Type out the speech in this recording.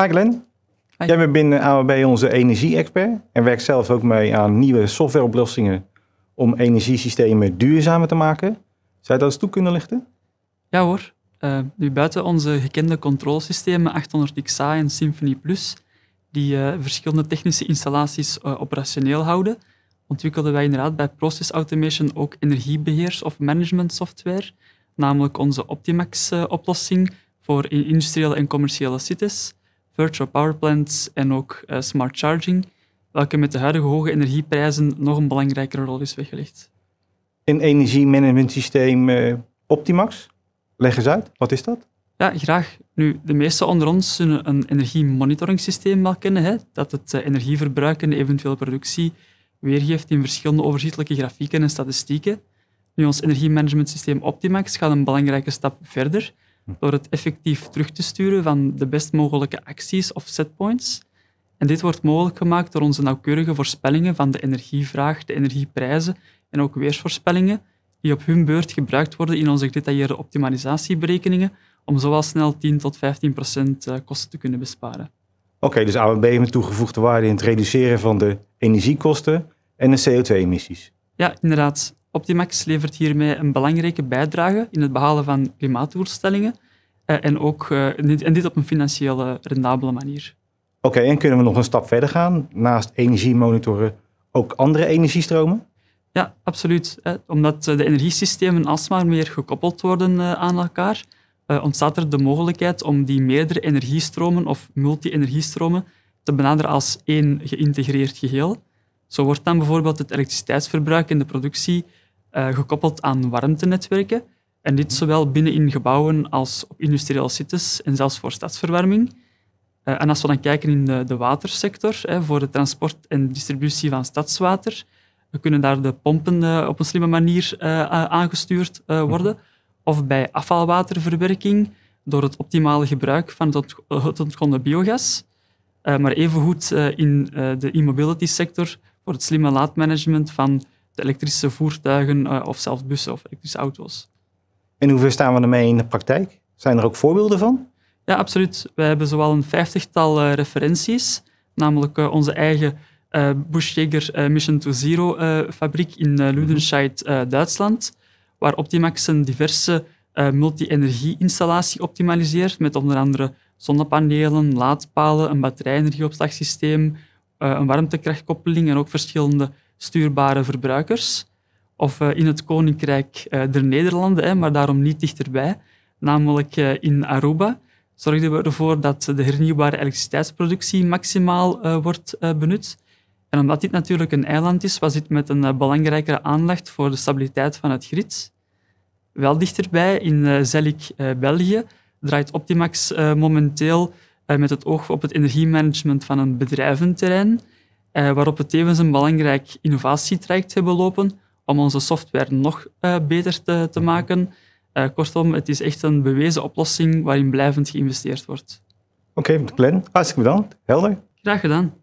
Hi Glenn. Jij bent binnen AWB onze energie-expert en werkt zelf ook mee aan nieuwe softwareoplossingen om energiesystemen duurzamer te maken. Zou je dat eens toe kunnen lichten? Ja hoor. Eh, nu buiten onze gekende controlesystemen 800XA en Symfony Plus, die eh, verschillende technische installaties eh, operationeel houden, ontwikkelden wij inderdaad bij Process Automation ook energiebeheers- of management software, namelijk onze Optimax-oplossing voor industriële en commerciële sites virtual power plants en ook eh, smart charging, welke met de huidige hoge energieprijzen nog een belangrijkere rol is weggelegd. Een energiemanagementsysteem eh, Optimax, leg eens uit, wat is dat? Ja, graag. Nu, de meesten onder ons zullen een energiemonitoringssysteem wel kennen, hè, dat het eh, energieverbruik en eventuele productie weergeeft in verschillende overzichtelijke grafieken en statistieken. Nu, ons energiemanagementsysteem Optimax gaat een belangrijke stap verder door het effectief terug te sturen van de best mogelijke acties of setpoints. En dit wordt mogelijk gemaakt door onze nauwkeurige voorspellingen van de energievraag, de energieprijzen en ook weersvoorspellingen, die op hun beurt gebruikt worden in onze gedetailleerde optimalisatieberekeningen om zowel snel 10 tot 15 procent eh, kosten te kunnen besparen. Oké, okay, dus heeft met toegevoegde waarde in het reduceren van de energiekosten en de CO2-emissies. Ja, inderdaad. Optimax levert hiermee een belangrijke bijdrage in het behalen van klimaatdoelstellingen eh, en, ook, eh, en dit op een financiële rendabele manier. Oké, en kunnen we nog een stap verder gaan? Naast energiemonitoren ook andere energiestromen? Ja, absoluut. Omdat eh, de energiesystemen alsmaar meer gekoppeld worden aan elkaar, ontstaat er de mogelijkheid om die meerdere energiestromen of multi-energiestromen te benaderen als één geïntegreerd geheel. Zo wordt dan bijvoorbeeld het elektriciteitsverbruik en de productie eh, gekoppeld aan warmtenetwerken. En dit mhm. zowel binnen in gebouwen als op industriële sites en zelfs voor stadsverwarming. Eh, en als we dan kijken in de, de watersector, voor de transport en distributie van stadswater, we kunnen daar de pompen eh, op een slimme manier aangestuurd mhm. worden. Of bij afvalwaterverwerking door het optimale gebruik van het ontgonnen biogas. maar evengoed in de e-mobility sector voor het slimme laadmanagement van elektrische voertuigen eh, of zelfs bussen of elektrische auto's. En hoeveel staan we ermee in de praktijk? Zijn er ook voorbeelden van? Ja, absoluut. We hebben zowel een vijftigtal eh, referenties, namelijk eh, onze eigen uh, Mission to Zero fabriek in mhm. Ludenscheid, Duitsland, waar Optimax een diverse multi-energie-installatie optimaliseert met onder andere zonnepanelen, laadpalen, een batterijenergieopslagsysteem, een warmtekrachtkoppeling en ook verschillende stuurbare verbruikers. Of eh, in het Koninkrijk eh, der Nederlanden, maar daarom niet dichterbij, namelijk eh, in Aruba, zorgden we ervoor dat de hernieuwbare elektriciteitsproductie maximaal wordt benut. En omdat dit natuurlijk een eiland is, was dit met een belangrijkere aandacht voor de stabiliteit van het grid. Wel dichterbij, in Zelik, België, draait Optimax momenteel met het oog op het energiemanagement van een bedrijventerrein eh, waarop we tevens een belangrijk innovatietraject hebben lopen om onze software nog eh, beter te, te maken. Eh, kortom, het is echt een bewezen oplossing waarin blijvend geïnvesteerd wordt. Oké, okay, Glenn, hartstikke bedankt. Helder. Graag gedaan.